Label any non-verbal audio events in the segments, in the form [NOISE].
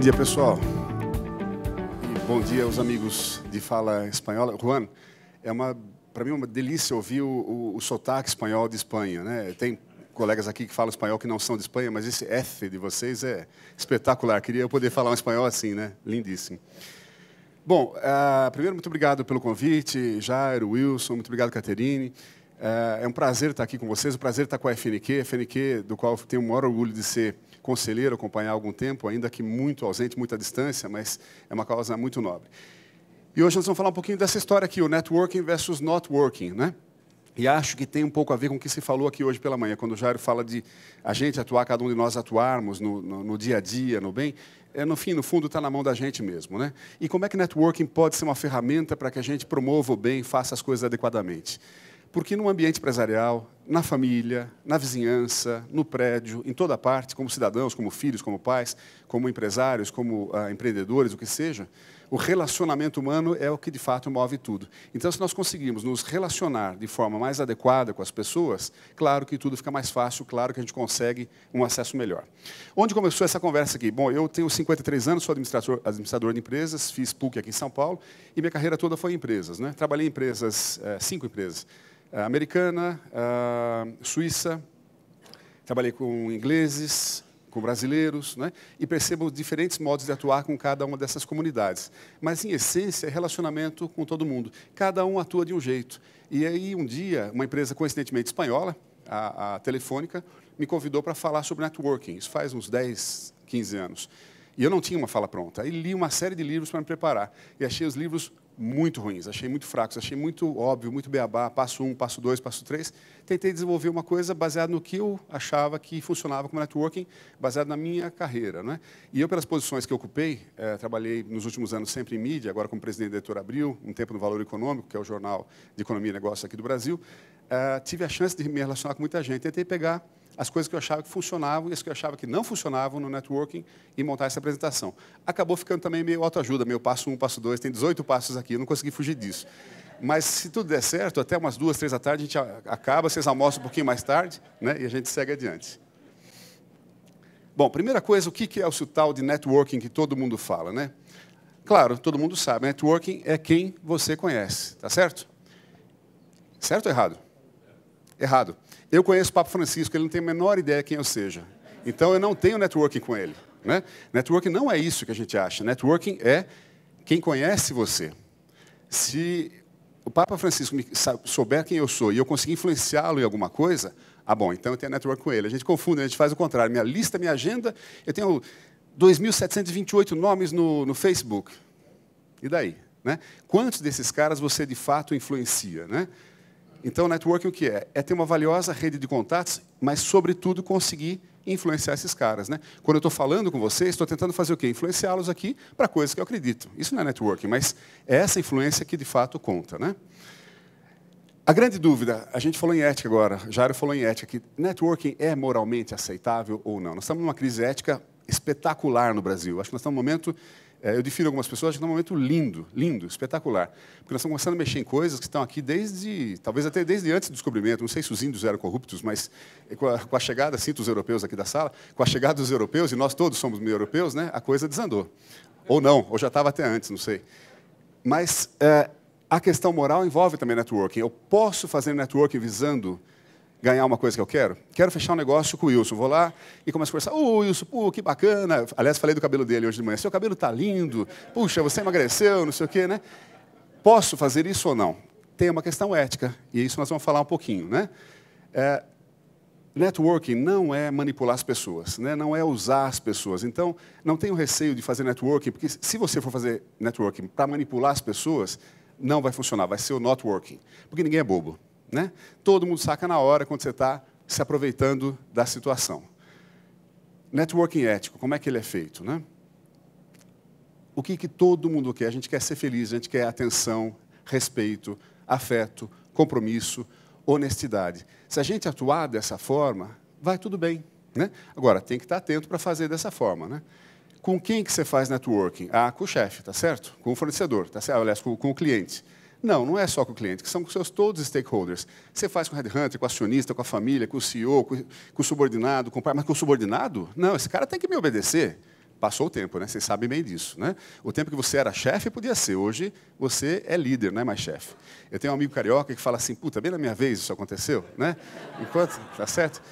Bom dia, pessoal. E bom dia aos amigos de fala espanhola. Juan, é uma para mim é uma delícia ouvir o, o, o, sotaque espanhol de Espanha, né? Tem colegas aqui que falam espanhol que não são de Espanha, mas esse F de vocês é espetacular. Queria eu poder falar um espanhol assim, né? Lindíssimo. Bom, uh, primeiro, muito obrigado pelo convite, Jairo, Wilson, muito obrigado, Caterine. Uh, é um prazer estar aqui com vocês, o um prazer estar com a FNQ, a FNQ do qual eu tenho o maior orgulho de ser conselheiro, acompanhar há algum tempo, ainda que muito ausente, muita distância, mas é uma causa muito nobre. E hoje nós vamos falar um pouquinho dessa história aqui, o networking versus not working, né? E acho que tem um pouco a ver com o que se falou aqui hoje pela manhã, quando o Jairo fala de a gente atuar, cada um de nós atuarmos no, no, no dia a dia, no bem. É, no fim, no fundo, está na mão da gente mesmo. Né? E como é que networking pode ser uma ferramenta para que a gente promova o bem, faça as coisas adequadamente? Porque num ambiente empresarial, na família, na vizinhança, no prédio, em toda parte, como cidadãos, como filhos, como pais, como empresários, como ah, empreendedores, o que seja, o relacionamento humano é o que de fato move tudo. Então, se nós conseguirmos nos relacionar de forma mais adequada com as pessoas, claro que tudo fica mais fácil, claro que a gente consegue um acesso melhor. Onde começou essa conversa aqui? Bom, eu tenho 53 anos, sou administrador, administrador de empresas, fiz PUC aqui em São Paulo e minha carreira toda foi em empresas. Né? Trabalhei em empresas, eh, cinco empresas eh, americana, eh, suíça, trabalhei com ingleses, com brasileiros, né? e percebo diferentes modos de atuar com cada uma dessas comunidades. Mas, em essência, é relacionamento com todo mundo. Cada um atua de um jeito. E aí, um dia, uma empresa coincidentemente espanhola, a, a Telefônica, me convidou para falar sobre networking. Isso faz uns 10, 15 anos. E eu não tinha uma fala pronta. Aí li uma série de livros para me preparar. E achei os livros muito ruins, achei muito fracos, achei muito óbvio, muito beabá, passo um, passo dois, passo três. Tentei desenvolver uma coisa baseada no que eu achava que funcionava como networking, baseado na minha carreira. Né? E eu, pelas posições que ocupei, eh, trabalhei nos últimos anos sempre em mídia, agora como presidente da Editora Abril, um tempo no Valor Econômico, que é o jornal de economia e negócios aqui do Brasil, eh, tive a chance de me relacionar com muita gente. Tentei pegar as coisas que eu achava que funcionavam e as que eu achava que não funcionavam no networking e montar essa apresentação. Acabou ficando também meio autoajuda, meio passo um, passo dois, tem 18 passos aqui, eu não consegui fugir disso. Mas se tudo der certo, até umas duas, três da tarde a gente acaba, vocês almoçam um pouquinho mais tarde né, e a gente segue adiante. Bom, primeira coisa, o que é o tal de networking que todo mundo fala, né? Claro, todo mundo sabe, networking é quem você conhece, tá certo? Certo ou errado? Errado. Eu conheço o Papa Francisco, ele não tem a menor ideia quem eu seja. Então eu não tenho networking com ele. Né? Networking não é isso que a gente acha. Networking é quem conhece você. Se o Papa Francisco souber quem eu sou e eu conseguir influenciá-lo em alguma coisa, ah, bom, então eu tenho network com ele. A gente confunde, a gente faz o contrário. Minha lista, minha agenda, eu tenho 2.728 nomes no, no Facebook. E daí? Né? Quantos desses caras você de fato influencia? Né? Então, networking o que é? É ter uma valiosa rede de contatos, mas, sobretudo, conseguir influenciar esses caras. Né? Quando eu estou falando com vocês, estou tentando fazer o quê? Influenciá-los aqui para coisas que eu acredito. Isso não é networking, mas é essa influência que, de fato, conta. Né? A grande dúvida, a gente falou em ética agora, Jairo falou em ética, que networking é moralmente aceitável ou não? Nós estamos numa crise ética espetacular no Brasil. Acho que nós estamos num momento é, eu defino algumas pessoas, acho que é um momento lindo, lindo, espetacular. Porque nós estamos começando a mexer em coisas que estão aqui desde, talvez até desde antes do descobrimento. Não sei se os índios eram corruptos, mas é, com a, com a chegada, sinto os europeus aqui da sala, com a chegada dos europeus, e nós todos somos meio europeus, né, a coisa desandou. Ou não, ou já estava até antes, não sei. Mas é, a questão moral envolve também networking. Eu posso fazer networking visando ganhar uma coisa que eu quero? Quero fechar um negócio com o Wilson. Vou lá e começo a conversar. Ô, oh, Wilson, pô, que bacana. Aliás, falei do cabelo dele hoje de manhã. Seu cabelo está lindo. Puxa, você emagreceu, não sei o quê, né? Posso fazer isso ou não? Tem uma questão ética, e isso nós vamos falar um pouquinho, né? É, networking não é manipular as pessoas, né? não é usar as pessoas. Então, não tenho receio de fazer networking, porque se você for fazer networking para manipular as pessoas, não vai funcionar, vai ser o networking. Porque ninguém é bobo. Né? Todo mundo saca na hora quando você está se aproveitando da situação. Networking ético, como é que ele é feito? Né? O que, que todo mundo quer? A gente quer ser feliz, a gente quer atenção, respeito, afeto, compromisso, honestidade. Se a gente atuar dessa forma, vai tudo bem. Né? Agora, tem que estar atento para fazer dessa forma. Né? Com quem que você faz networking? Ah, com o chefe, tá certo? Com o fornecedor, tá certo? aliás, com, com o cliente. Não, não é só com o cliente, são com seus todos os stakeholders. Você faz com o headhunter, com o acionista, com a família, com o CEO, com, com o subordinado, com o pai, mas com o subordinado? Não, esse cara tem que me obedecer. Passou o tempo, né? Vocês sabem bem disso, né? O tempo que você era chefe podia ser, hoje você é líder, não é mais chefe. Eu tenho um amigo carioca que fala assim, puta, bem na minha vez isso aconteceu, né? Enquanto, tá certo?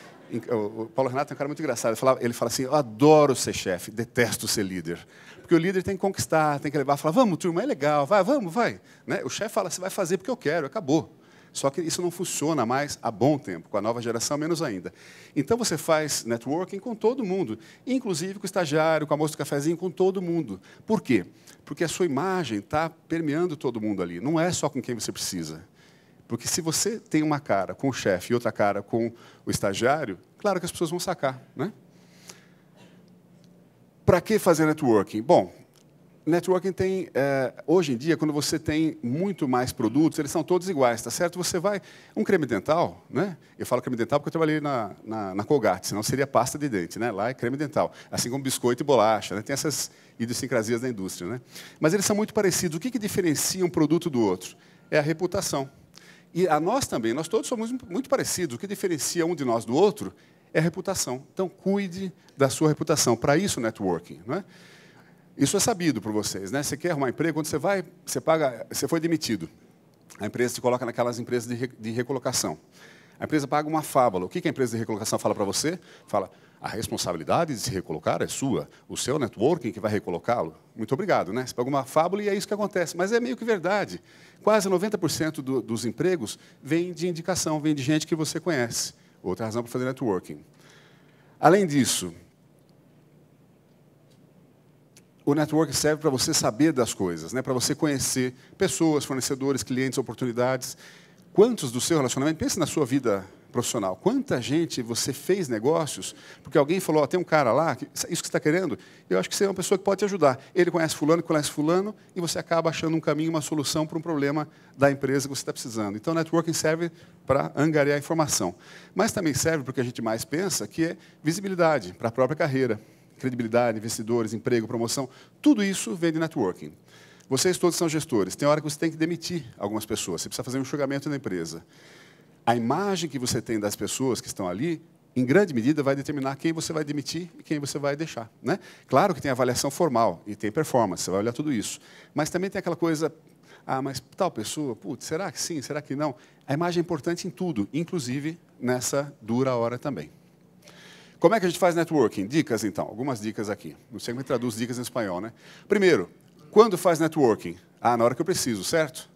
O Paulo Renato é um cara muito engraçado. Ele fala, ele fala assim: Eu adoro ser chefe, detesto ser líder. Porque o líder tem que conquistar, tem que levar, Fala, Vamos, turma, é legal, vai, vamos, vai. Né? O chefe fala: Você vai fazer porque eu quero, acabou. Só que isso não funciona mais há bom tempo, com a nova geração menos ainda. Então você faz networking com todo mundo, inclusive com o estagiário, com a moça do cafezinho, com todo mundo. Por quê? Porque a sua imagem está permeando todo mundo ali, não é só com quem você precisa. Porque se você tem uma cara com o chefe e outra cara com o estagiário, claro que as pessoas vão sacar. Né? Para que fazer networking? Bom, networking tem, é, hoje em dia, quando você tem muito mais produtos, eles são todos iguais, tá certo? Você vai. Um creme dental, né? Eu falo creme dental porque eu trabalhei na, na, na Colgate, senão seria pasta de dente, né? Lá é creme dental. Assim como biscoito e bolacha, né? Tem essas idiosincrasias da indústria, né? Mas eles são muito parecidos. O que, que diferencia um produto do outro? É a reputação. E a nós também, nós todos somos muito parecidos. O que diferencia um de nós do outro é a reputação. Então, cuide da sua reputação. Para isso, networking. é? Isso é sabido por vocês. Né? Você quer arrumar emprego, quando você vai, você paga, você foi demitido. A empresa te coloca naquelas empresas de, re, de recolocação. A empresa paga uma fábula. O que, que a empresa de recolocação fala para você? Fala, a responsabilidade de se recolocar é sua, o seu networking que vai recolocá-lo. Muito obrigado, né? Você pagou uma fábula e é isso que acontece. Mas é meio que verdade. Quase 90% do, dos empregos vem de indicação, vem de gente que você conhece. Outra razão para fazer networking. Além disso, o networking serve para você saber das coisas, né? para você conhecer pessoas, fornecedores, clientes, oportunidades. Quantos do seu relacionamento, pense na sua vida profissional. Quanta gente você fez negócios porque alguém falou, oh, tem um cara lá, isso que está querendo, eu acho que você é uma pessoa que pode te ajudar. Ele conhece fulano, conhece fulano, e você acaba achando um caminho, uma solução para um problema da empresa que você está precisando. Então, networking serve para angariar informação. Mas também serve para o que a gente mais pensa, que é visibilidade para a própria carreira, credibilidade, investidores, emprego, promoção. Tudo isso vem de networking. Vocês todos são gestores. Tem hora que você tem que demitir algumas pessoas. Você precisa fazer um julgamento na empresa a imagem que você tem das pessoas que estão ali, em grande medida, vai determinar quem você vai demitir e quem você vai deixar. Né? Claro que tem avaliação formal e tem performance, você vai olhar tudo isso. Mas também tem aquela coisa, ah, mas tal pessoa, putz, será que sim, será que não? A imagem é importante em tudo, inclusive nessa dura hora também. Como é que a gente faz networking? Dicas, então. Algumas dicas aqui. Não sei como traduz dicas em espanhol, né? Primeiro, quando faz networking? Ah, na hora que eu preciso, certo?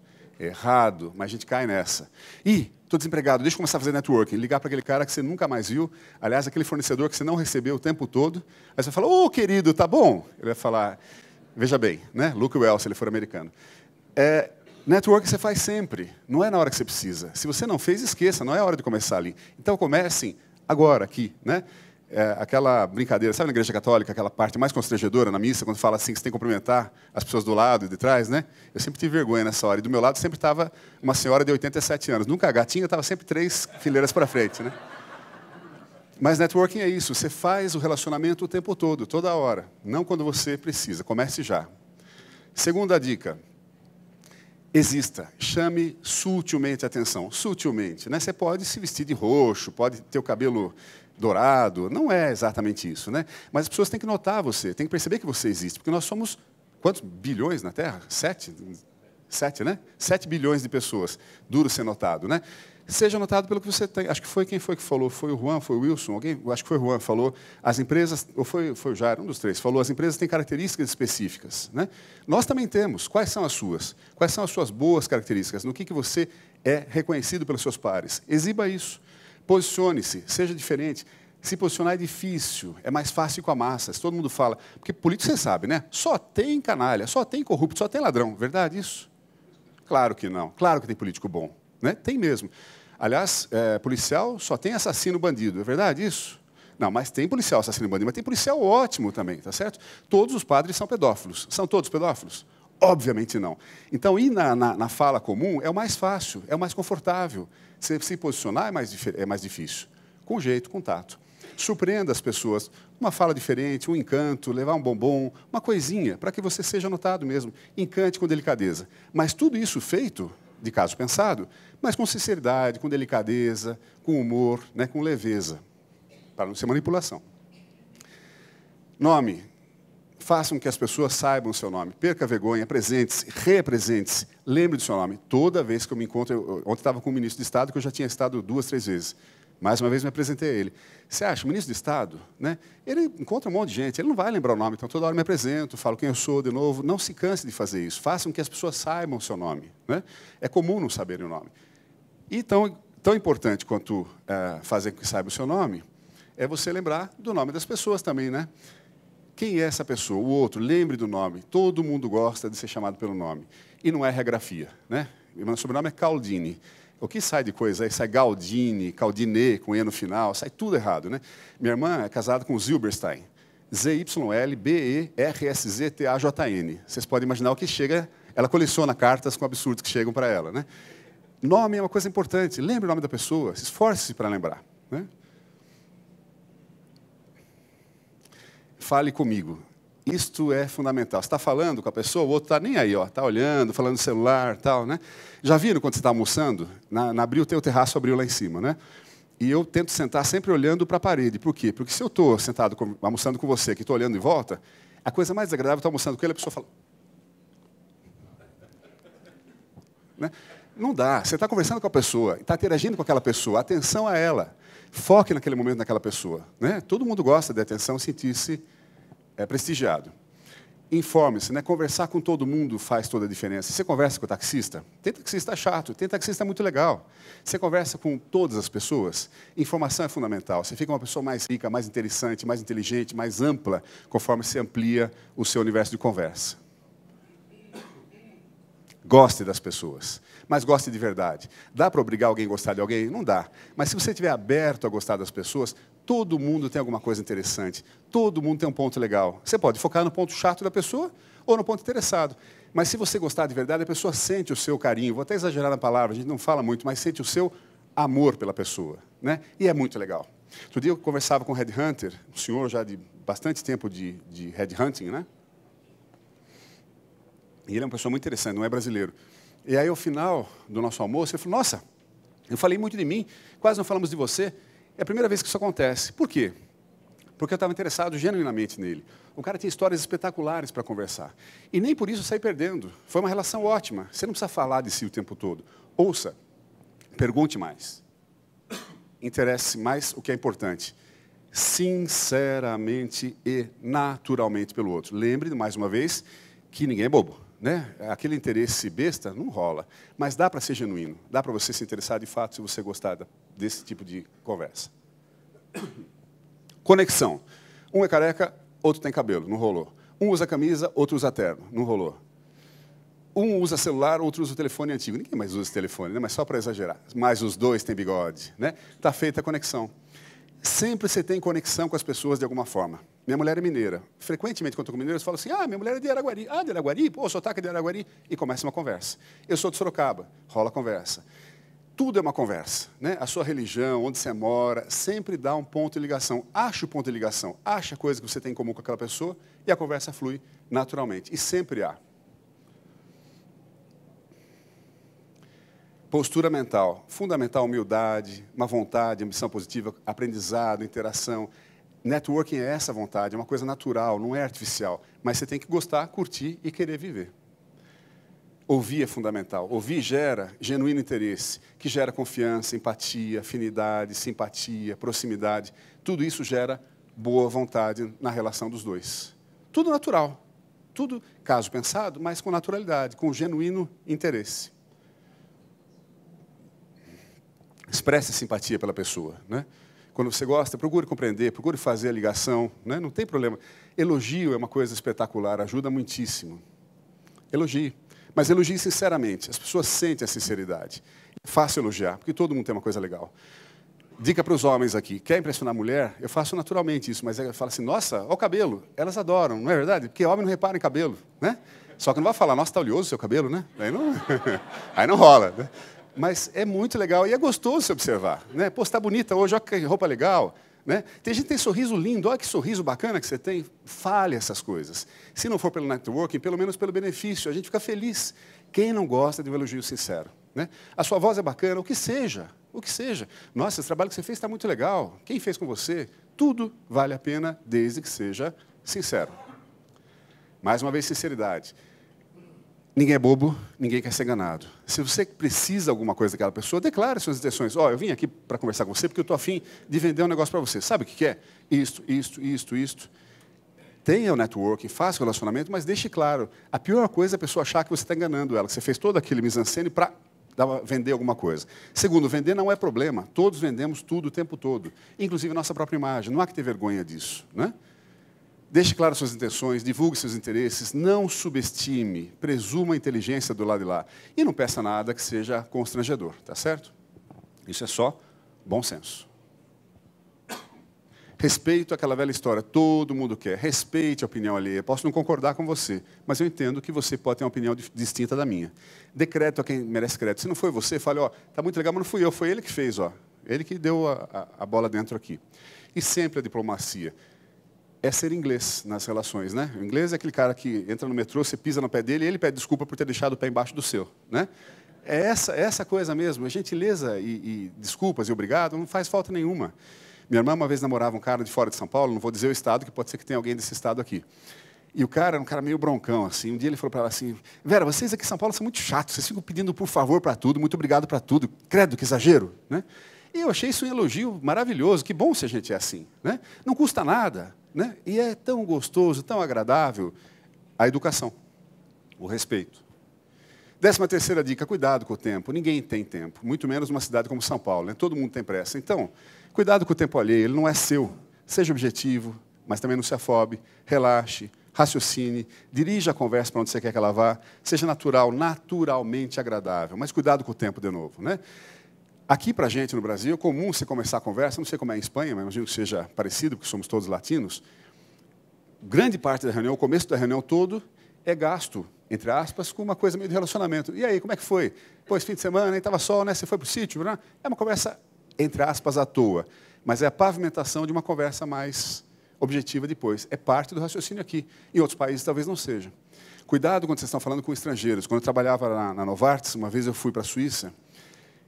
errado, mas a gente cai nessa. Ih, estou desempregado, deixa eu começar a fazer networking. Ligar para aquele cara que você nunca mais viu, aliás, aquele fornecedor que você não recebeu o tempo todo. Aí você fala, ô oh, querido, tá bom? Ele vai falar, veja bem, né? Luke Wells, se ele é for americano. É, networking você faz sempre, não é na hora que você precisa. Se você não fez, esqueça, não é a hora de começar ali. Então comecem agora, aqui, né? é, aquela brincadeira, sabe na igreja católica, aquela parte mais constrangedora na missa, quando fala assim que você tem que cumprimentar as pessoas do lado e de trás, né? Eu sempre tive vergonha nessa hora. E do meu lado sempre estava uma senhora de 87 anos. Nunca a gatinha, estava sempre três fileiras para frente, né? Mas networking é isso, você faz o relacionamento o tempo todo, toda hora, não quando você precisa, comece já. Segunda dica, exista, chame sutilmente a atenção, sutilmente. Né? Você pode se vestir de roxo, pode ter o cabelo dourado. Não é exatamente isso, né? Mas as pessoas têm que notar você, têm que perceber que você existe, porque nós somos quantos bilhões na Terra? Sete? Sete, né? Sete bilhões de pessoas. Duro ser notado, né? Seja notado pelo que você tem. Acho que foi quem foi que falou? Foi o Juan, foi o Wilson, alguém? Acho que foi o Juan, falou. As empresas, ou foi, foi o Jair, um dos três, falou: as empresas têm características específicas. Né? Nós também temos. Quais são as suas? Quais são as suas boas características? No que, que você é reconhecido pelos seus pares? Exiba isso. Posicione-se, seja diferente. Se posicionar é difícil, é mais fácil com a massa. Se todo mundo fala, porque político você sabe, né? Só tem canalha, só tem corrupto, só tem ladrão. Verdade isso? Claro que não. Claro que tem político bom, né? Tem mesmo. Aliás, é, policial só tem assassino bandido. É verdade isso? Não, mas tem policial assassino bandido, mas tem policial ótimo também, tá certo? Todos os padres são pedófilos. São todos pedófilos? Obviamente não. Então, ir na, na, na, fala comum é o mais fácil, é o mais confortável. Se, se posicionar é mais, é mais difícil. Com jeito, contato Surpreenda as pessoas. Uma fala diferente, um encanto, levar um bombom, uma coisinha, para que você seja notado mesmo. Encante com delicadeza. Mas tudo isso feito, de caso pensado, mas com sinceridade, com delicadeza, com humor, né, com leveza, para não ser manipulação. Nome, Façam que as pessoas saibam o seu nome. Perca a vergonha, apresente-se, represente-se. Lembre do seu nome. Toda vez que eu me encontro, eu, ontem estava com o ministro de Estado, que eu já tinha estado duas, três vezes. Mais uma vez me apresentei a ele. Você acha, o ministro de Estado, né? ele encontra um monte de gente, ele não vai lembrar o nome, então toda hora me apresento, falo quem eu sou de novo. Não se canse de fazer isso. Façam que as pessoas saibam o seu nome. Né? É comum não saberem o nome. E tão, tão importante quanto eh, fazer com que saiba o seu nome, é você lembrar do nome das pessoas também, né? Quem é essa pessoa? O outro, lembre do nome. Todo mundo gosta de ser chamado pelo nome. E não é regrafia, né? Meu sobrenome é Caldini. O que sai de coisa aí? Sai Galdini, Caldinê, com E no final, sai tudo errado, né? Minha irmã é casada com Zilberstein. Z-Y-L-B-E-R-S-Z-T-A-J-N. Vocês podem imaginar o que chega, ela coleciona cartas com absurdos que chegam para ela, né? Nome é uma coisa importante. Lembre o nome da pessoa, se esforce para lembrar, né? fale comigo. Isto é fundamental. Você está falando com a pessoa, o outro está nem aí, ó, está olhando, falando no celular, tal, né? Já viram quando você está almoçando? Na, na abril, o teu terraço abriu lá em cima, né? E eu tento sentar sempre olhando para a parede. Por quê? Porque se eu estou sentado com, almoçando com você, que estou olhando em volta, a coisa mais desagradável estar é tá almoçando com ele, a pessoa fala. Né? Não dá. Você está conversando com a pessoa, está interagindo com aquela pessoa, atenção a ela. Foque naquele momento, naquela pessoa. Né? Todo mundo gosta de atenção, sentir-se é, prestigiado. Informe-se, né? conversar com todo mundo faz toda a diferença. Você conversa com o taxista? Tem taxista chato, tem taxista muito legal. Você conversa com todas as pessoas? Informação é fundamental. Você fica uma pessoa mais rica, mais interessante, mais inteligente, mais ampla, conforme se amplia o seu universo de conversa. Goste das pessoas, mas goste de verdade. Dá para obrigar alguém a gostar de alguém? Não dá. Mas se você estiver aberto a gostar das pessoas, todo mundo tem alguma coisa interessante, todo mundo tem um ponto legal. Você pode focar no ponto chato da pessoa ou no ponto interessado. Mas se você gostar de verdade, a pessoa sente o seu carinho. Vou até exagerar na palavra, a gente não fala muito, mas sente o seu amor pela pessoa. Né? E é muito legal. Outro dia eu conversava com Red headhunter, um senhor já de bastante tempo de, de headhunting, né? E ele é uma pessoa muito interessante, não é brasileiro. E aí, ao final do nosso almoço, ele falou: Nossa, eu falei muito de mim, quase não falamos de você. É a primeira vez que isso acontece. Por quê? Porque eu estava interessado genuinamente nele. O cara tinha histórias espetaculares para conversar. E nem por isso eu saí perdendo. Foi uma relação ótima. Você não precisa falar de si o tempo todo. Ouça, pergunte mais. Interesse mais o que é importante. Sinceramente e naturalmente pelo outro. Lembre, mais uma vez, que ninguém é bobo né? aquele interesse besta, não rola. Mas dá para ser genuíno, dá para você se interessar de fato se você gostar desse tipo de conversa. Conexão. Um é careca, outro tem cabelo, não rolou. Um usa camisa, outro usa terno, não rolou. Um usa celular, outro usa o telefone antigo. Ninguém mais usa esse telefone, né? mas só para exagerar. Mas os dois têm bigode. Está né? Tá feita a conexão. Sempre você tem conexão com as pessoas de alguma forma. Minha mulher é mineira. Frequentemente, quando eu com mineiros, falo assim: ah, minha mulher é de Araguari. Ah, de Araguari? Pô, sotaque é de Araguari. E começa uma conversa. Eu sou de Sorocaba. Rola conversa. Tudo é uma conversa. Né? A sua religião, onde você mora, sempre dá um ponto de ligação. Acha o ponto de ligação, acha a coisa que você tem em comum com aquela pessoa e a conversa flui naturalmente. E sempre há. postura mental, fundamental, humildade, uma vontade, ambição positiva, aprendizado, interação. Networking é essa vontade, é uma coisa natural, não é artificial, mas você tem que gostar, curtir e querer viver. Ouvir é fundamental. Ouvir gera genuíno interesse, que gera confiança, empatia, afinidade, simpatia, proximidade. Tudo isso gera boa vontade na relação dos dois. Tudo natural. Tudo caso pensado, mas com naturalidade, com genuíno interesse. expresse simpatia pela pessoa. Né? Quando você gosta, procure compreender, procure fazer a ligação, né? não tem problema. Elogio é uma coisa espetacular, ajuda muitíssimo. Elogie, mas elogie sinceramente, as pessoas sentem a sinceridade. É Faça elogiar, porque todo mundo tem uma coisa legal. Dica para os homens aqui, quer impressionar a mulher? Eu faço naturalmente isso, mas ela fala assim, nossa, olha o cabelo, elas adoram, não é verdade? Porque homem não repara em cabelo, né? Só que não vai falar, nossa, está oleoso seu cabelo, né? Aí não, [LAUGHS] aí não rola. Né? Mas é muito legal e é gostoso se observar. Né? Pô, está bonita hoje, olha que roupa legal. Né? Tem gente que tem sorriso lindo, olha que sorriso bacana que você tem. Fale essas coisas. Se não for pelo networking, pelo menos pelo benefício, a gente fica feliz. Quem não gosta de um elogio sincero? Né? A sua voz é bacana, o que seja, o que seja. Nossa, esse trabalho que você fez está muito legal. Quem fez com você? Tudo vale a pena, desde que seja sincero. Mais uma vez, sinceridade. Ninguém é bobo, ninguém quer ser enganado. Se você precisa de alguma coisa daquela pessoa, declare suas intenções. Ó, oh, eu vim aqui para conversar com você porque eu estou afim de vender um negócio para você. Sabe o que é? Isto, isto, isto, isto. Tenha o networking, faça o relacionamento, mas deixe claro. A pior coisa é a pessoa achar que você está enganando ela, que você fez todo aquele mise-en-scène para vender alguma coisa. Segundo, vender não é problema. Todos vendemos tudo o tempo todo, inclusive nossa própria imagem. Não há que ter vergonha disso, né? Deixe claras suas intenções, divulgue seus interesses, não subestime, presuma a inteligência do lado de lá. E não peça nada que seja constrangedor, tá certo? Isso é só bom senso. Respeito aquela velha história, todo mundo quer. Respeite a opinião alheia. Posso não concordar com você, mas eu entendo que você pode ter uma opinião distinta da minha. Decreto a quem merece crédito. Se não foi você, fale, ó, tá muito legal, mas não fui eu, foi ele que fez, ó. Ele que deu a, a, a bola dentro aqui. E sempre a diplomacia é ser inglês nas relações, né? O inglês é aquele cara que entra no metrô, você pisa no pé dele e ele pede desculpa por ter deixado o pé embaixo do seu, né? É essa, é essa coisa mesmo. A gentileza e, e, desculpas e obrigado não faz falta nenhuma. Minha irmã uma vez namorava um cara de fora de São Paulo, não vou dizer o estado, que pode ser que tenha alguém desse estado aqui. E o cara era um cara meio broncão, assim. Um dia ele falou para ela assim: Vera, vocês aqui em São Paulo são muito chatos, vocês ficam pedindo por favor para tudo, muito obrigado para tudo. Credo, que exagero, né? E eu achei isso um elogio maravilhoso. Que bom se a gente é assim, né? Não custa nada. Né? E é tão gostoso, tão agradável a educação, o respeito. Décima terceira dica, cuidado com o tempo. Ninguém tem tempo, muito menos uma cidade como São Paulo. Né? Todo mundo tem pressa. Então, cuidado com o tempo alheio, ele não é seu. Seja objetivo, mas também não se afobe. Relaxe, raciocine, dirija a conversa para onde você quer que ela vá. Seja natural, naturalmente agradável. Mas cuidado com o tempo de novo. Né? Aqui para a gente no Brasil é comum você começar a conversa, não sei como é em Espanha, mas imagino que seja parecido, porque somos todos latinos. Grande parte da reunião, o começo da reunião todo, é gasto, entre aspas, com uma coisa meio de relacionamento. E aí, como é que foi? Pô, esse fim de semana, estava sol, né? Você foi para o sítio? Né? É uma conversa, entre aspas, à toa. Mas é a pavimentação de uma conversa mais objetiva depois. É parte do raciocínio aqui. Em outros países, talvez não seja. Cuidado quando vocês estão falando com estrangeiros. Quando eu trabalhava na, na Novartis, uma vez eu fui para a Suíça,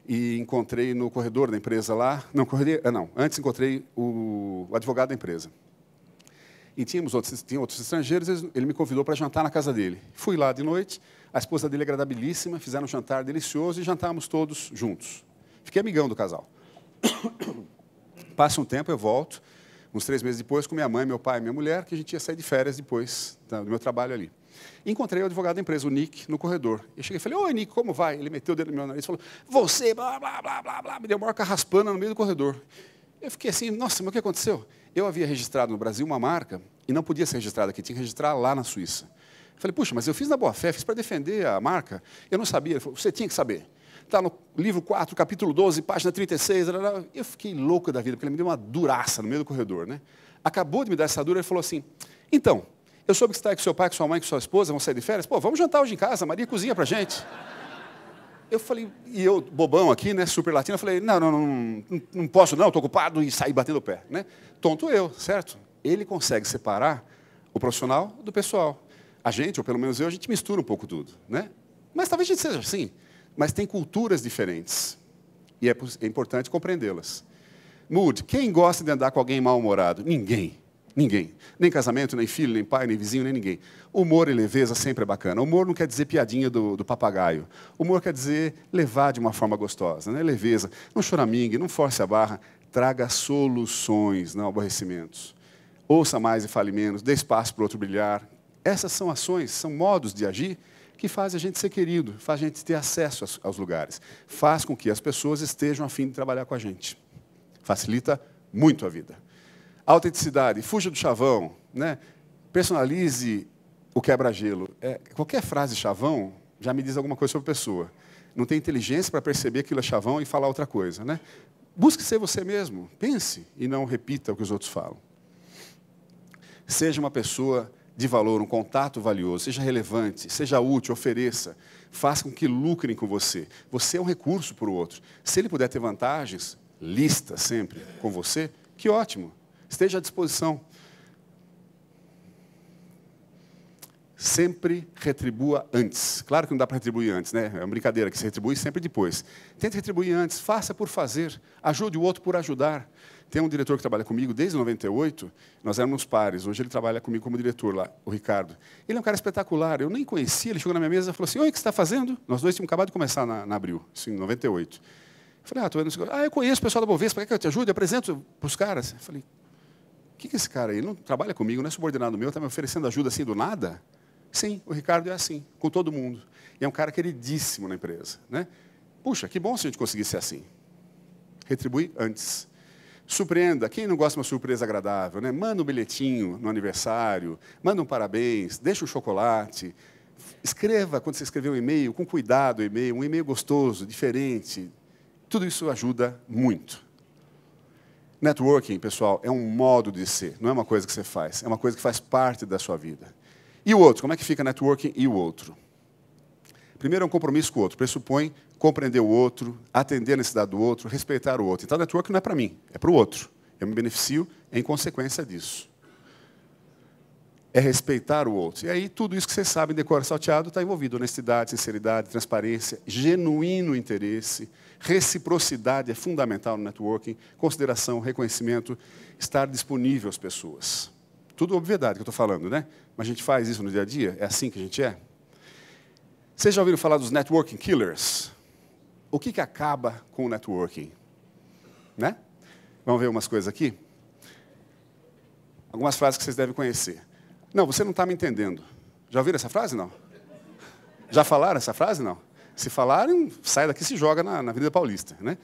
e encontrei no corredor da empresa lá. Não, corredor, eh, não antes encontrei o, o, advogado da empresa. E tínhamos outros, tinha outros estrangeiros, ele, ele me convidou para jantar na casa dele. Fui lá de noite, a esposa dele é agradabilíssima, fizeram um jantar delicioso e jantávamos todos juntos. Fiquei amigão do casal. [COUGHS] Passa um tempo, eu volto, uns três meses depois, com minha mãe, meu pai e minha mulher, que a gente ia sair de férias depois do meu trabalho ali. Encontrei o advogado da empresa, o Nick, no corredor. Eu cheguei e falei, oi Nick, como vai? Ele meteu o dedo no meu nariz e falou, você, blá, blá, blá, blá, blá, me deu uma carraspana no meio do corredor. Eu fiquei assim, nossa, mas o que aconteceu? Eu havia registrado no Brasil uma marca e não podia ser registrada aqui, tinha que registrar lá na Suíça. Eu falei, puxa, mas eu fiz na boa-fé, fiz para defender a marca. Eu não sabia. Ele falou, você tinha que saber. Está no livro 4, capítulo 12, página 36. Blá, blá. Eu fiquei louco da vida, porque ele me deu uma duraça no meio do corredor. Né? Acabou de me dar essa dura, ele falou assim, então, eu soube que você está com seu pai, com sua mãe, com sua esposa, vão sair de férias. Pô, vamos jantar hoje em casa, a Maria cozinha para gente. Eu falei, e eu, bobão aqui, né, super latino, eu falei, não, não, não, não posso não, estou ocupado, e sair batendo o pé. Né? Tonto eu, certo? Ele consegue separar o profissional do pessoal. A gente, ou pelo menos eu, a gente mistura um pouco tudo. Né? Mas talvez a gente seja assim. Mas tem culturas diferentes. E é, é importante compreendê-las. Mood, quem gosta de andar com alguém mal-humorado? Ninguém. Ninguém. Nem casamento, nem filho, nem pai, nem vizinho, nem ninguém. Humor e leveza sempre é bacana. Humor não quer dizer piadinha do, do papagaio. Humor quer dizer levar de uma forma gostosa, né? leveza. Não choramingue, não force a barra. Traga soluções, não aborrecimentos. Ouça mais e fale menos, dê espaço para o outro brilhar. Essas são ações, são modos de agir que fazem a gente ser querido, faz a gente ter acesso aos lugares, faz com que as pessoas estejam afim de trabalhar com a gente. Facilita muito a vida. Autenticidade, fuja do chavão, né? personalize o quebra-gelo. É, qualquer frase chavão já me diz alguma coisa sobre a pessoa. Não tem inteligência para perceber aquilo é chavão e falar outra coisa. Né? Busque ser você mesmo, pense e não repita o que os outros falam. Seja uma pessoa de valor, um contato valioso, seja relevante, seja útil, ofereça, faça com que lucrem com você. Você é um recurso para o outro. Se ele puder ter vantagens, lista sempre com você, que ótimo. Esteja à disposição. Sempre retribua antes. Claro que não dá para retribuir antes, né? É uma brincadeira que se retribui sempre depois. Tente retribuir antes, faça por fazer, ajude o outro por ajudar. Tem um diretor que trabalha comigo desde 98, nós éramos pares, hoje ele trabalha comigo como diretor lá, o Ricardo. Ele é um cara espetacular, eu nem conhecia, ele chegou na minha mesa e falou assim, oi, o que você está fazendo? Nós dois tínhamos acabado de começar na, na Abril, isso em 98. Eu falei, ah, estou vendo isso. Ah, eu conheço o pessoal da Bovespa, quer que eu te ajude? Eu apresento para os caras. Eu falei, o que, que esse cara aí? não trabalha comigo, não é subordinado meu, está me oferecendo ajuda assim do nada? Sim, o Ricardo é assim, com todo mundo. E é um cara queridíssimo na empresa. Né? Puxa, que bom se a gente conseguisse ser assim. Retribui antes. Surpreenda. Quem não gosta de uma surpresa agradável? Né? Manda um bilhetinho no aniversário, manda um parabéns, deixa um chocolate. Escreva, quando você escrever um e-mail, com cuidado o e-mail, um e-mail gostoso, diferente. Tudo isso ajuda muito. Networking, pessoal, é um modo de ser, não é uma coisa que você faz, é uma coisa que faz parte da sua vida. E o outro, como é que fica networking e o outro? Primeiro é um compromisso com o outro, pressupõe compreender o outro, atender a necessidade do outro, respeitar o outro. Então, networking não é para mim, é para o outro. Eu me beneficio em consequência disso. É respeitar o outro. E aí, tudo isso que vocês sabem, ao salteado, está envolvido. Honestidade, sinceridade, transparência, genuíno interesse, Reciprocidade é fundamental no networking, consideração, reconhecimento, estar disponível às pessoas. Tudo é obviedade que eu estou falando, né? Mas a gente faz isso no dia a dia? É assim que a gente é? Vocês já ouviram falar dos networking killers? O que, que acaba com o networking? Né? Vamos ver umas coisas aqui? Algumas frases que vocês devem conhecer. Não, você não está me entendendo. Já ouviram essa frase, não? Já falaram essa frase, não? Se falarem, sai daqui e se joga na, na Avenida Paulista. Né?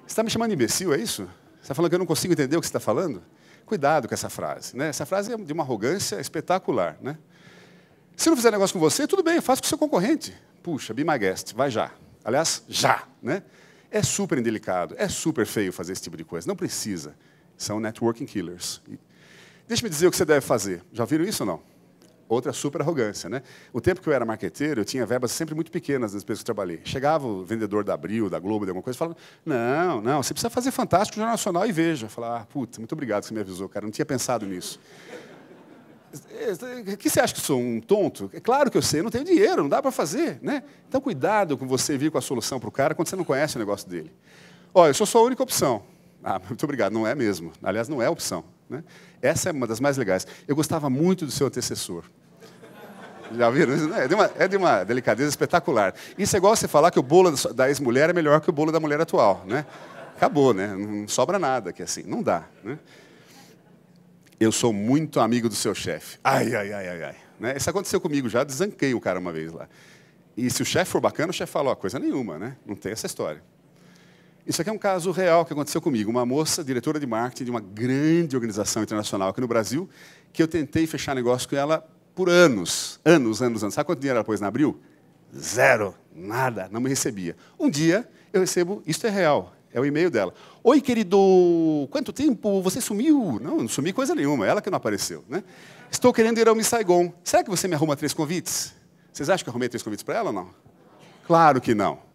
Você está me chamando de imbecil, é isso? Você está falando que eu não consigo entender o que você está falando? Cuidado com essa frase. Né? Essa frase é de uma arrogância espetacular. Né? Se não fizer negócio com você, tudo bem, eu faço com o seu concorrente. Puxa, be my guest, vai já. Aliás, já. Né? É super indelicado, é super feio fazer esse tipo de coisa. Não precisa. São networking killers. Deixa me dizer o que você deve fazer. Já viram isso ou não? outra super arrogância. Né? O tempo que eu era marqueteiro, eu tinha verbas sempre muito pequenas nas empresas que eu trabalhei. Chegava o vendedor da Abril, da Globo, de alguma coisa, falava: Não, não, você precisa fazer Fantástico Jornal Nacional e veja. Eu falava: ah, Puta, muito obrigado que você me avisou, cara, eu não tinha pensado nisso. O que você acha que sou um tonto? É claro que eu sei, eu não tenho dinheiro, não dá para fazer. Né? Então, cuidado com você vir com a solução para o cara quando você não conhece o negócio dele. Olha, eu sou sua única opção. Ah, [LAUGHS] muito obrigado, não é mesmo. Aliás, não é opção. Né? Essa é uma das mais legais. Eu gostava muito do seu antecessor. Já viram? É de, uma, é de uma delicadeza espetacular. Isso é igual você falar que o bolo da ex-mulher é melhor que o bolo da mulher atual. Né? Acabou, né? não sobra nada que assim. Não dá. Né? Eu sou muito amigo do seu chefe. Ai, ai, ai, ai, ai. Né? Isso aconteceu comigo já, desanquei o cara uma vez lá. E se o chefe for bacana, o chefe fala, coisa nenhuma, né? Não tem essa história. Isso aqui é um caso real que aconteceu comigo. Uma moça, diretora de marketing de uma grande organização internacional aqui no Brasil, que eu tentei fechar negócio com ela por anos. Anos, anos, anos. Sabe quanto dinheiro ela pôs na abril? Zero. Nada. Não me recebia. Um dia, eu recebo, isso é real, é o e-mail dela. Oi, querido, quanto tempo? Você sumiu? Não, não sumi coisa nenhuma, ela que não apareceu. Né? Estou querendo ir ao Miss Saigon. Será que você me arruma três convites? Vocês acham que eu arrumei três convites para ela ou não? Claro que não.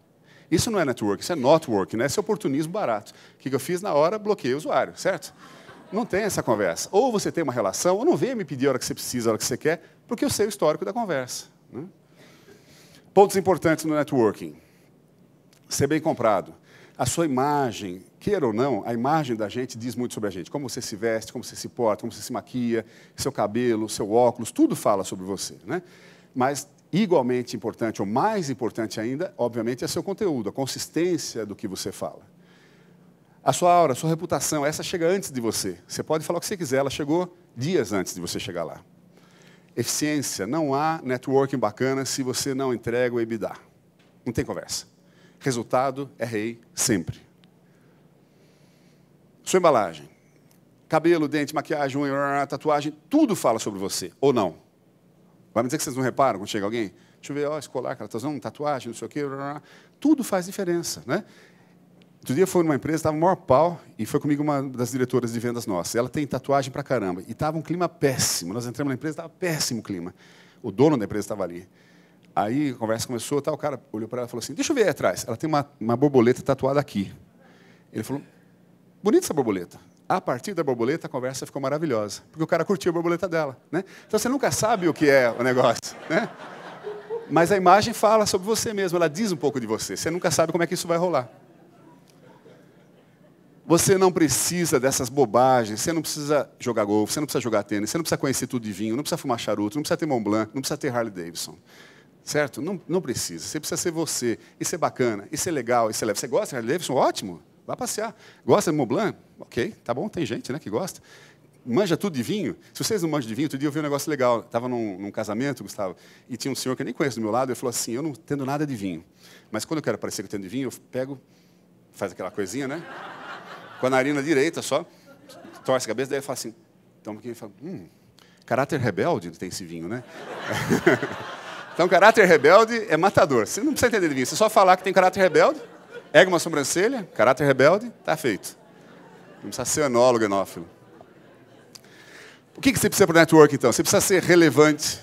Isso não é network, isso é not work, né? Isso é oportunismo barato. O que eu fiz na hora? Bloqueei o usuário, certo? Não tem essa conversa. Ou você tem uma relação, ou não venha me pedir a hora que você precisa, a hora que você quer, porque eu sei o histórico da conversa. Né? Pontos importantes no networking. Ser bem comprado. A sua imagem, queira ou não, a imagem da gente diz muito sobre a gente. Como você se veste, como você se porta, como você se maquia, seu cabelo, seu óculos, tudo fala sobre você. Né? Mas igualmente importante, ou mais importante ainda, obviamente, é seu conteúdo, a consistência do que você fala. A sua aura, a sua reputação, essa chega antes de você. Você pode falar o que você quiser, ela chegou dias antes de você chegar lá. Eficiência, não há networking bacana se você não entrega o EBITDA. Não tem conversa. Resultado é rei sempre. Sua embalagem. Cabelo, dente, maquiagem, unha, tatuagem, tudo fala sobre você, ou não. Vai me dizer que vocês não reparam quando chega alguém? Deixa eu ver, ó, escolar, cara, está usando tatuagem, não sei o quê. Blá, blá. Tudo faz diferença, né? Outro dia foi numa empresa, estava o maior pau, e foi comigo uma das diretoras de vendas nossa. Ela tem tatuagem pra caramba. E estava um clima péssimo. Nós entramos na empresa, estava péssimo o clima. O dono da empresa estava ali. Aí a conversa começou, tá o cara olhou para ela e falou assim: Deixa eu ver aí atrás. Ela tem uma, uma borboleta tatuada aqui. Ele falou: Bonita essa borboleta. A partir da borboleta, a conversa ficou maravilhosa, porque o cara curtiu a borboleta dela. Né? Então você nunca sabe o que é o negócio. Né? Mas a imagem fala sobre você mesmo, ela diz um pouco de você. Você nunca sabe como é que isso vai rolar. Você não precisa dessas bobagens, você não precisa jogar golfe, você não precisa jogar tênis, você não precisa conhecer tudo de vinho, não precisa fumar charuto, não precisa ter Mont Blanc, não precisa ter Harley Davidson. Certo? Não, não precisa. Você precisa ser você. Isso é bacana, isso é legal, isso é leve. Você gosta de Harley Davidson? Ótimo. Vá passear. Gosta de Montblanc? Ok, tá bom, tem gente né, que gosta. Manja tudo de vinho? Se vocês não manjam de vinho, outro dia eu vi um negócio legal. Estava num, num, casamento, Gustavo, e tinha um senhor que eu nem conheço do meu lado, ele falou assim, eu não tendo nada de vinho, mas quando eu quero parecer que eu tenho de vinho, eu pego, faz aquela coisinha, né? Com a narina direita só, torce a cabeça, daí eu falo assim, então e fala, hum, caráter rebelde tem esse vinho, né? [LAUGHS] então, caráter rebelde é matador. Você não precisa entender de vinho, você só falar que tem caráter rebelde, Ergue uma sobrancelha, caráter rebelde, está feito. Não precisa ser anólogo, enófilo. O que, que você precisa para o network, então? Você precisa ser relevante,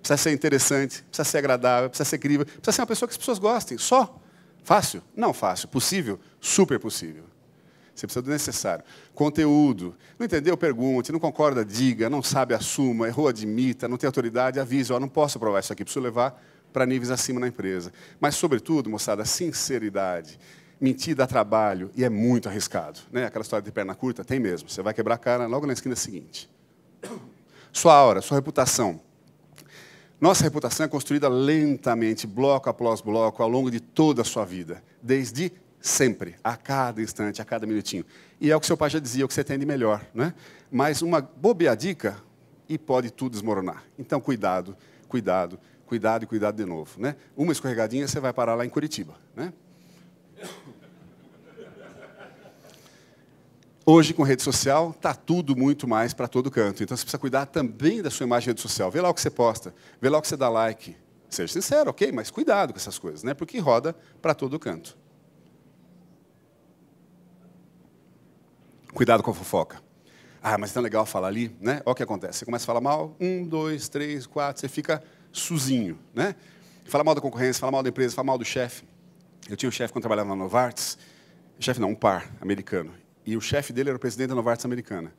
precisa ser interessante, precisa ser agradável, precisa ser crível, precisa ser uma pessoa que as pessoas gostem. Só. Fácil? Não fácil. Possível? Super possível. Você precisa do necessário. Conteúdo. Não entendeu? Pergunte. Não concorda? Diga. Não sabe? Assuma. Errou? Admita. Não tem autoridade? Avise. Oh, não posso provar isso aqui. Preciso levar para níveis acima na empresa. Mas, sobretudo, moçada, sinceridade. Mentir dá trabalho e é muito arriscado. Né? Aquela história de perna curta, tem mesmo. Você vai quebrar a cara logo na esquina seguinte. [COUGHS] Sua aura, sua reputação. Nossa reputação é construída lentamente, bloco após bloco, ao longo de toda a sua vida. Desde sempre, a cada instante, a cada minutinho. E é o que seu pai já dizia, é o que você tem de melhor. Né? Mas uma bobeadica e pode tudo desmoronar. Então, cuidado, cuidado, cuidado e cuidado de novo. Né? Uma escorregadinha, você vai parar lá em Curitiba. Né? Hoje, com rede social, está tudo muito mais para todo canto. Então, você precisa cuidar também da sua imagem de rede social. Vê lá o que você posta, vê lá o que você dá like. Seja sincero, ok? Mas cuidado com essas coisas, né? porque roda para todo canto. Cuidado com a fofoca. Ah, mas é tão legal falar ali, né? Olha o que acontece. Você começa a falar mal, um, dois, três, quatro, você fica Suzinho, né? Fala mal da concorrência, fala mal da empresa, fala mal do chefe. Eu tinha um chefe quando trabalhava na Novartis, chefe não, um par americano. E o chefe dele era o presidente da Novartis americana.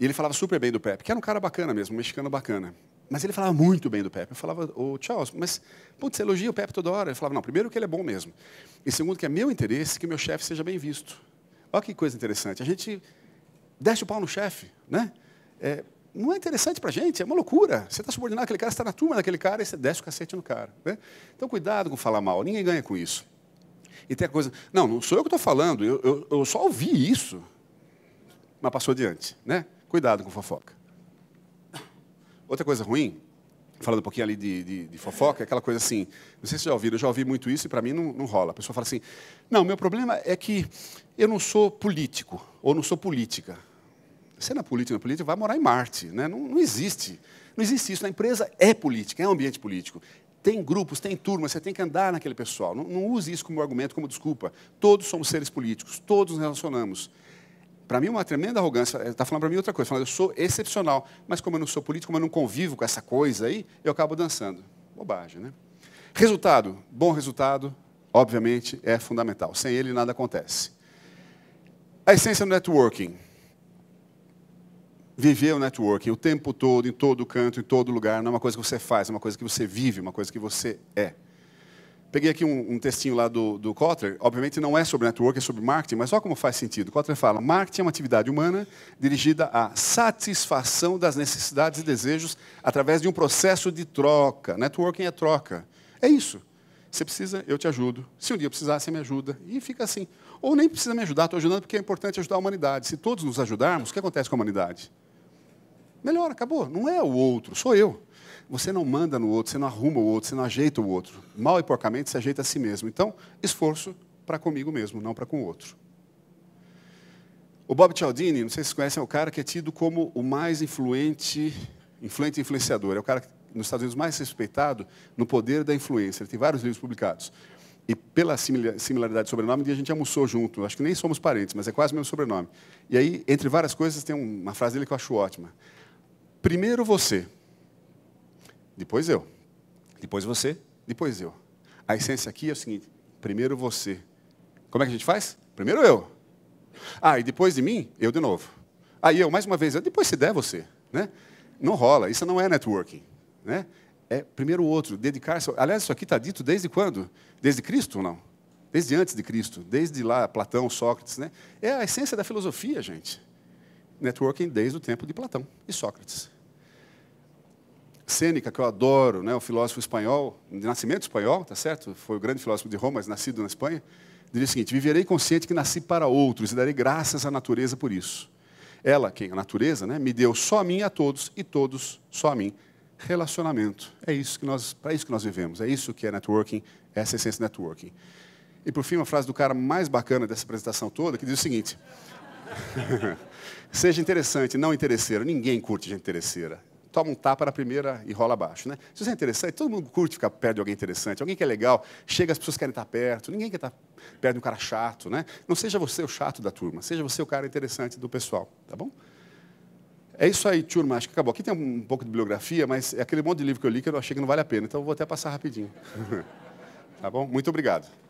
E ele falava super bem do Pepe, que era um cara bacana mesmo, um mexicano bacana. Mas ele falava muito bem do Pepe. Eu falava, ô oh, Charles, mas putz, você elogia o Pepe toda hora. Ele falava, não, primeiro que ele é bom mesmo. E segundo que é meu interesse que meu chefe seja bem visto. Olha que coisa interessante. A gente desce o pau no chefe, né? É, não é interessante para a gente, é uma loucura. Você está subordinado àquele cara, você está na turma daquele cara e você desce o cacete no cara. Né? Então, cuidado com falar mal, ninguém ganha com isso. E tem a coisa, não, não sou eu que estou falando, eu, eu, eu, só ouvi isso, mas passou adiante. Né? Cuidado com fofoca. Outra coisa ruim, falando um pouquinho ali de, de, de fofoca, é aquela coisa assim, não sei se já ouviram, eu já ouvi muito isso e para mim não, não rola. A pessoa fala assim, não, meu problema é que eu não sou político ou não sou política. Você na é política, na é política vai morar em Marte, né? não, não existe. Não existe isso. Na empresa é política, é um ambiente político. Tem grupos, tem turmas, você tem que andar naquele pessoal. Não, não use isso como argumento, como desculpa. Todos somos seres políticos, todos nos relacionamos. Para mim, uma tremenda arrogância. Está eh, falando para mim outra coisa, falando eu sou excepcional, mas como eu não sou político, como eu não convivo com essa coisa aí, eu acabo dançando. Bobagem, né? Resultado, bom resultado, obviamente, é fundamental. Sem ele, nada acontece. A essência do networking viver o networking o tempo todo, em todo canto, em todo lugar, não é uma coisa que você faz, é uma coisa que você vive, é uma coisa que você é. Peguei aqui um, um textinho lá do, do Kotler, obviamente não é sobre networking, é sobre marketing, mas olha como faz sentido. Kotler fala, marketing é uma atividade humana dirigida à satisfação das necessidades e desejos através de um processo de troca. Networking é troca. É isso. Você precisa, eu te ajudo. Se um dia precisar, você me ajuda. E fica assim. Ou nem precisa me ajudar, estou ajudando porque é importante ajudar a humanidade. Se todos nos ajudarmos, o que acontece com a humanidade? Melhor, acabou. Não é o outro, sou eu. Você não manda no outro, você não arruma o outro, você não ajeita o outro. Mal e porcamente se ajeita a si mesmo. Então, esforço para comigo mesmo, não para com o outro. O Bob Cialdini, não sei se vocês conhecem, é o cara que é tido como o mais influente, influente influenciador. É o cara nos Estados Unidos mais respeitado no poder da influência. Ele tem vários livros publicados. E pela similaridade de sobrenome, a gente almoçou junto. Acho que nem somos parentes, mas é quase o mesmo sobrenome. E aí, entre várias coisas, tem uma frase dele que eu acho ótima. Primeiro você, depois eu, depois você, depois eu. A essência aqui é o seguinte: primeiro você. Como é que a gente faz? Primeiro eu. Ah, e depois de mim, eu de novo. Aí ah, eu, mais uma vez, depois se der você. Né? Não rola, isso não é networking. Né? É primeiro o outro, dedicar-se. Aliás, isso aqui está dito desde quando? Desde Cristo ou não? Desde antes de Cristo, desde lá, Platão, Sócrates. Né? É a essência da filosofia, gente. Networking desde o tempo de Platão e Sócrates. Sêneca, que eu adoro, né, o filósofo espanhol, de nascimento espanhol, tá certo? Foi o grande filósofo de Roma, mas nascido na Espanha, diria o seguinte: Viverei consciente que nasci para outros e darei graças à natureza por isso. Ela, quem? A natureza, né, me deu só a mim e a todos, e todos só a mim. Relacionamento. É isso que nós, para isso que nós vivemos. É isso que é networking, essa é a essência networking. E por fim, uma frase do cara mais bacana dessa apresentação toda, que diz o seguinte: [LAUGHS] Seja interessante, não interesseira. Ninguém curte gente interesseira toma um tapa na primeira e rola abaixo. Né? Se você é interessante, todo mundo curte ficar perto de alguém interessante, alguém que é legal, chega, as pessoas querem estar perto, ninguém quer estar perto de um cara chato. Né? Não seja você o chato da turma, seja você o cara interessante do pessoal, tá bom? É isso aí, turma, acho que acabou. Aqui tem um pouco de bibliografia, mas é aquele monte de livro que eu li que eu achei que não vale a pena, então eu vou até passar rapidinho. [LAUGHS] tá bom? Muito obrigado.